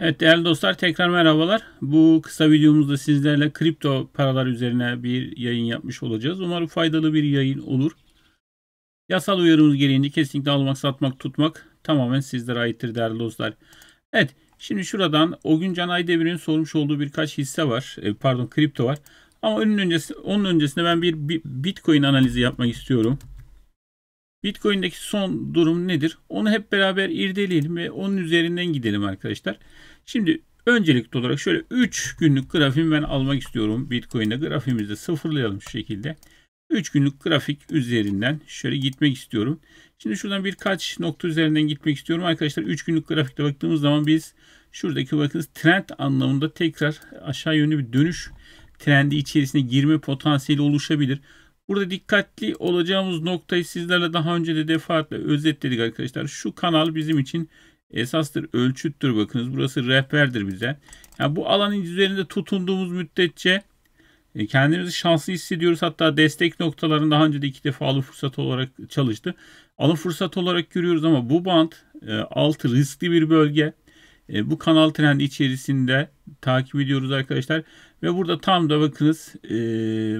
Evet değerli dostlar tekrar merhabalar. Bu kısa videomuzda sizlerle kripto paralar üzerine bir yayın yapmış olacağız. Umarım faydalı bir yayın olur. Yasal uyarımız gereğince kesinlikle almak, satmak, tutmak tamamen sizlere aittir değerli dostlar. Evet şimdi şuradan o gün Can Aydemir'in sormuş olduğu birkaç hisse var. E, pardon kripto var. Ama onun öncesi, onun öncesinde ben bir Bitcoin analizi yapmak istiyorum. Bitcoin'deki son durum nedir? Onu hep beraber irdeleyelim ve onun üzerinden gidelim arkadaşlar. Şimdi öncelikli olarak şöyle 3 günlük grafiğimi ben almak istiyorum. Bitcoin'de grafimizi sıfırlayalım şu şekilde. 3 günlük grafik üzerinden şöyle gitmek istiyorum. Şimdi şuradan birkaç nokta üzerinden gitmek istiyorum. Arkadaşlar 3 günlük grafikte baktığımız zaman biz şuradaki bakınız trend anlamında tekrar aşağı yönlü bir dönüş trendi içerisine girme potansiyeli oluşabilir. Burada dikkatli olacağımız noktayı sizlerle daha önce de defaatle özetledik arkadaşlar. Şu kanal bizim için esastır, ölçüttür bakınız. Burası rehberdir bize. Yani bu alanın üzerinde tutunduğumuz müddetçe e, kendimizi şanslı hissediyoruz. Hatta destek noktalarını daha önce de iki defa alı fırsatı olarak çalıştı. Alı fırsatı olarak görüyoruz ama bu band e, altı riskli bir bölge. E, bu kanal trend içerisinde takip ediyoruz arkadaşlar. Ve burada tam da bakınız e,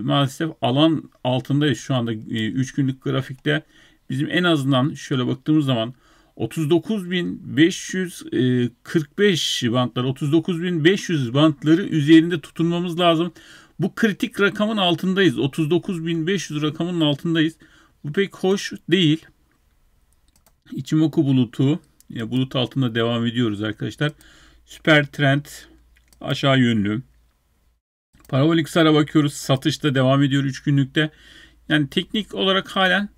maalesef alan altındayız şu anda. E, günlük grafikte bizim en azından şöyle baktığımız zaman 39.545 bantları 39.500 bantları üzerinde tutunmamız lazım. Bu kritik rakamın altındayız. 39.500 rakamının altındayız. Bu pek hoş değil. İçimoku bulutu Yine bulut altında devam ediyoruz arkadaşlar. Süper trend aşağı yönlü. Parabolik sara bakıyoruz. Satışta devam ediyor 3 günlükte. Yani teknik olarak halen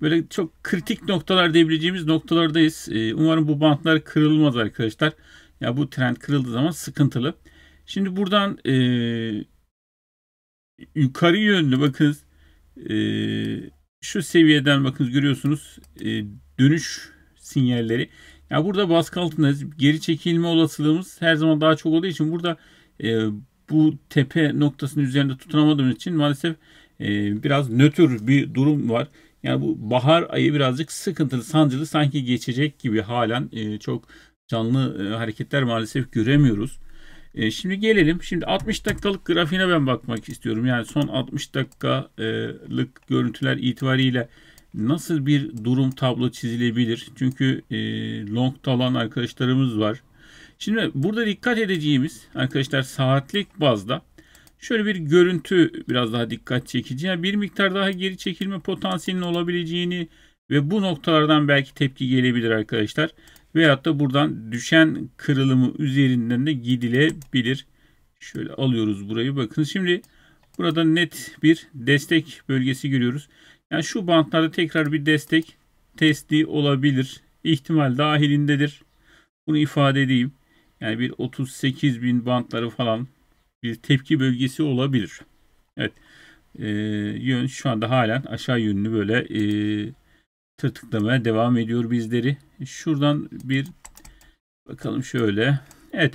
böyle çok kritik noktalar diyebileceğimiz noktalardayız. Ee, umarım bu bantlar kırılmaz arkadaşlar. Ya bu trend kırıldığı zaman sıkıntılı. Şimdi buradan e, yukarı yönlü bakınız e, şu seviyeden bakınız görüyorsunuz e, dönüş sinyalleri. Ya yani burada baskı altındayız. Geri çekilme olasılığımız her zaman daha çok olduğu için burada e, bu tepe noktasının üzerinde tutunamadığımız için maalesef e, biraz nötr bir durum var. Yani bu bahar ayı birazcık sıkıntılı, sancılı sanki geçecek gibi halen e, çok canlı e, hareketler maalesef göremiyoruz. E, şimdi gelelim. Şimdi 60 dakikalık grafiğine ben bakmak istiyorum. Yani son 60 dakikalık görüntüler itibariyle nasıl bir durum tablo çizilebilir? Çünkü e, longta olan arkadaşlarımız var. Şimdi burada dikkat edeceğimiz arkadaşlar saatlik bazda şöyle bir görüntü biraz daha dikkat çekici. Yani bir miktar daha geri çekilme potansiyelinin olabileceğini ve bu noktalardan belki tepki gelebilir arkadaşlar. Veyahut da buradan düşen kırılımı üzerinden de gidilebilir. Şöyle alıyoruz burayı. Bakın şimdi Burada net bir destek bölgesi görüyoruz. Yani şu bantlarda tekrar bir destek testi olabilir. İhtimal dahilindedir. Bunu ifade edeyim. Yani bir 38 bin bantları falan bir tepki bölgesi olabilir. Evet. E, yön şu anda halen aşağı yönlü böyle e, tırtıklamaya devam ediyor bizleri. Şuradan bir bakalım şöyle. Evet.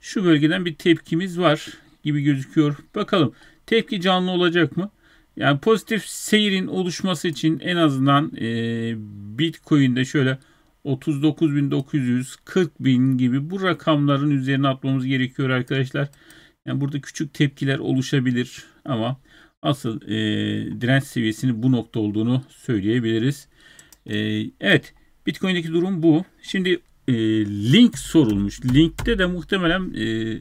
Şu bölgeden bir tepkimiz var gibi gözüküyor. Bakalım Tepki canlı olacak mı? Yani pozitif seyirin oluşması için en azından e, Bitcoin'de şöyle 39.900, 40.000 gibi bu rakamların üzerine atmamız gerekiyor arkadaşlar. Yani burada küçük tepkiler oluşabilir ama asıl e, direnç seviyesinin bu nokta olduğunu söyleyebiliriz. E, evet Bitcoin'deki durum bu. Şimdi e, link sorulmuş. Linkte de muhtemelen e,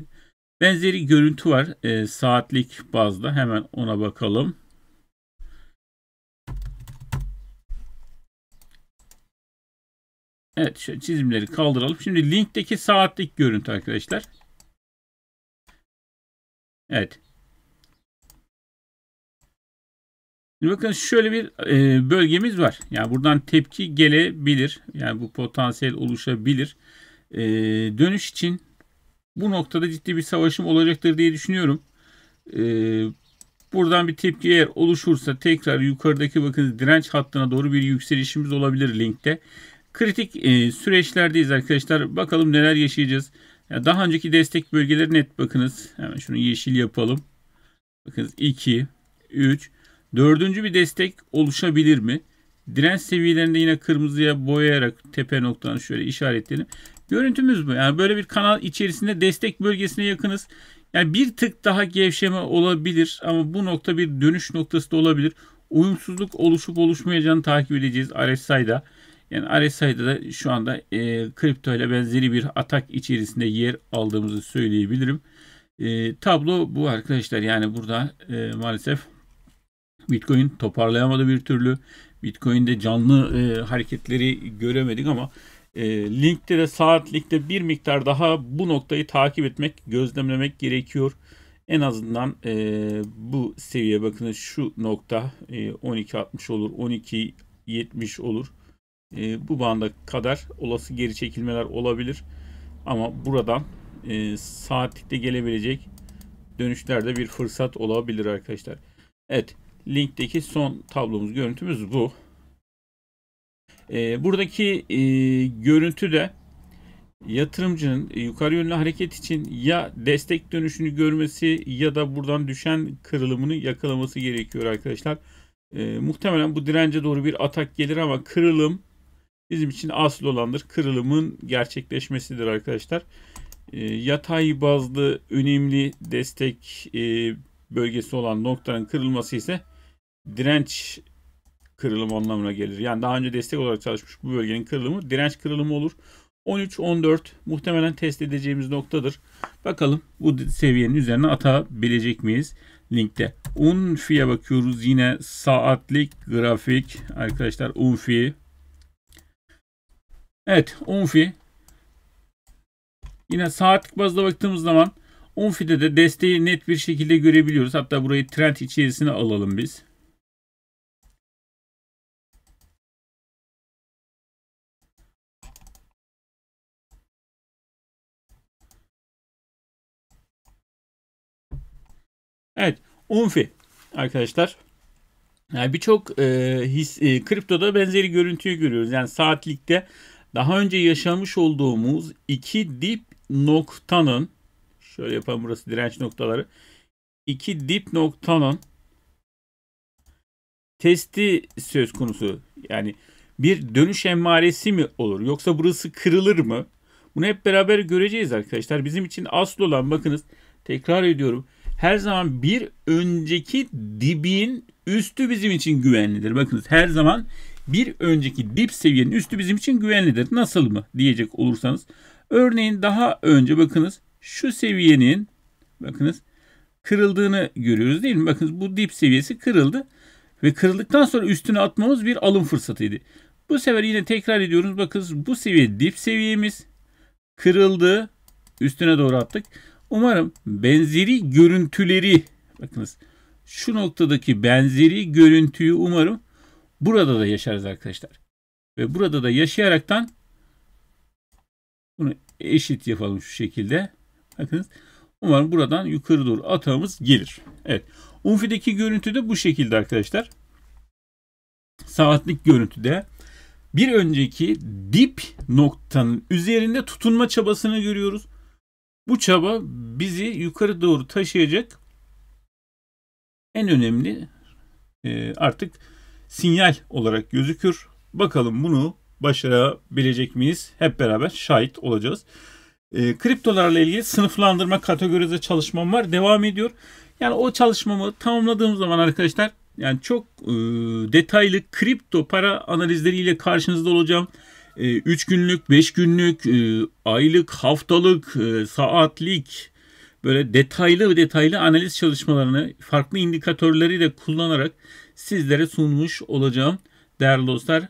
Benzeri görüntü var e, saatlik bazda. Hemen ona bakalım. Evet şu çizimleri kaldıralım. Şimdi linkteki saatlik görüntü arkadaşlar. Evet. Şimdi bakın şöyle bir e, bölgemiz var. Yani buradan tepki gelebilir. Yani bu potansiyel oluşabilir. E, dönüş için bu noktada ciddi bir savaşım olacaktır diye düşünüyorum. E, buradan bir tepki eğer oluşursa tekrar yukarıdaki bakın direnç hattına doğru bir yükselişimiz olabilir linkte. Kritik e, süreçlerdeyiz arkadaşlar. Bakalım neler yaşayacağız. Ya daha önceki destek bölgeleri net bakınız. Hemen şunu yeşil yapalım. Bakınız 2, 3. Dördüncü bir destek oluşabilir mi? Direnç seviyelerinde yine kırmızıya boyayarak tepe noktanı şöyle işaretleyelim. Görüntümüz bu. Yani böyle bir kanal içerisinde destek bölgesine yakınız. Yani bir tık daha gevşeme olabilir ama bu nokta bir dönüş noktası da olabilir. Uyumsuzluk oluşup oluşmayacağını takip edeceğiz RSI'da. Yani RSI'da da şu anda e, kripto ile benzeri bir atak içerisinde yer aldığımızı söyleyebilirim. E, tablo bu arkadaşlar. Yani burada e, maalesef Bitcoin toparlayamadı bir türlü. Bitcoin'de canlı e, hareketleri göremedik ama e, linkte de saatlikte bir miktar daha bu noktayı takip etmek, gözlemlemek gerekiyor. En azından e, bu seviye bakın şu nokta e, 12.60 olur, 12.70 olur. E, bu banda kadar olası geri çekilmeler olabilir. Ama buradan e, saatlikte gelebilecek dönüşlerde bir fırsat olabilir arkadaşlar. Evet linkteki son tablomuz görüntümüz bu. E, buradaki e, görüntü de yatırımcının e, yukarı yönlü hareket için ya destek dönüşünü görmesi ya da buradan düşen kırılımını yakalaması gerekiyor arkadaşlar. E, muhtemelen bu dirence doğru bir atak gelir ama kırılım bizim için asıl olandır. Kırılımın gerçekleşmesidir arkadaşlar. E, yatay bazlı önemli destek e, bölgesi olan noktanın kırılması ise direnç Kırılım anlamına gelir. Yani daha önce destek olarak çalışmış bu bölgenin kırılımı direnç kırılımı olur. 13-14 muhtemelen test edeceğimiz noktadır. Bakalım bu seviyenin üzerine atabilecek miyiz linkte. Unfi'ye bakıyoruz yine saatlik grafik arkadaşlar Unfi. Evet Unfi. Yine saatlik bazda baktığımız zaman Unfi'de de desteği net bir şekilde görebiliyoruz. Hatta burayı trend içerisine alalım biz. Evet UNFI arkadaşlar. Yani birçok e, his e, kriptoda benzeri görüntüyü görüyoruz. Yani saatlikte daha önce yaşamış olduğumuz iki dip noktanın şöyle yapalım burası direnç noktaları. iki dip noktanın testi söz konusu. Yani bir dönüş emaresi mi olur yoksa burası kırılır mı? Bunu hep beraber göreceğiz arkadaşlar. Bizim için asıl olan bakınız tekrar ediyorum her zaman bir önceki dibin üstü bizim için güvenlidir. Bakınız her zaman bir önceki dip seviyenin üstü bizim için güvenlidir. Nasıl mı diyecek olursanız. Örneğin daha önce bakınız şu seviyenin bakınız kırıldığını görüyoruz değil mi? Bakınız bu dip seviyesi kırıldı ve kırıldıktan sonra üstüne atmamız bir alım fırsatıydı. Bu sefer yine tekrar ediyoruz. Bakınız bu seviye dip seviyemiz kırıldı. Üstüne doğru attık. Umarım benzeri görüntüleri bakınız şu noktadaki benzeri görüntüyü umarım burada da yaşarız arkadaşlar. Ve burada da yaşayaraktan bunu eşit yapalım şu şekilde. Bakınız umarım buradan yukarı doğru atağımız gelir. Evet. Unfi'deki görüntü de bu şekilde arkadaşlar. Saatlik görüntüde bir önceki dip noktanın üzerinde tutunma çabasını görüyoruz. Bu çaba bizi yukarı doğru taşıyacak en önemli e, artık sinyal olarak gözükür. Bakalım bunu başarabilecek miyiz? Hep beraber şahit olacağız. E, kriptolarla ilgili sınıflandırma kategorize çalışmam var. Devam ediyor. Yani o çalışmamı tamamladığım zaman arkadaşlar yani çok e, detaylı kripto para analizleriyle karşınızda olacağım. 3 ee, günlük, 5 günlük, e, aylık, haftalık, e, saatlik böyle detaylı ve detaylı analiz çalışmalarını farklı indikatörleri de kullanarak sizlere sunmuş olacağım. Değerli dostlar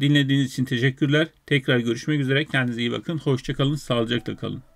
dinlediğiniz için teşekkürler. Tekrar görüşmek üzere. Kendinize iyi bakın. Hoşçakalın. Sağlıcakla kalın.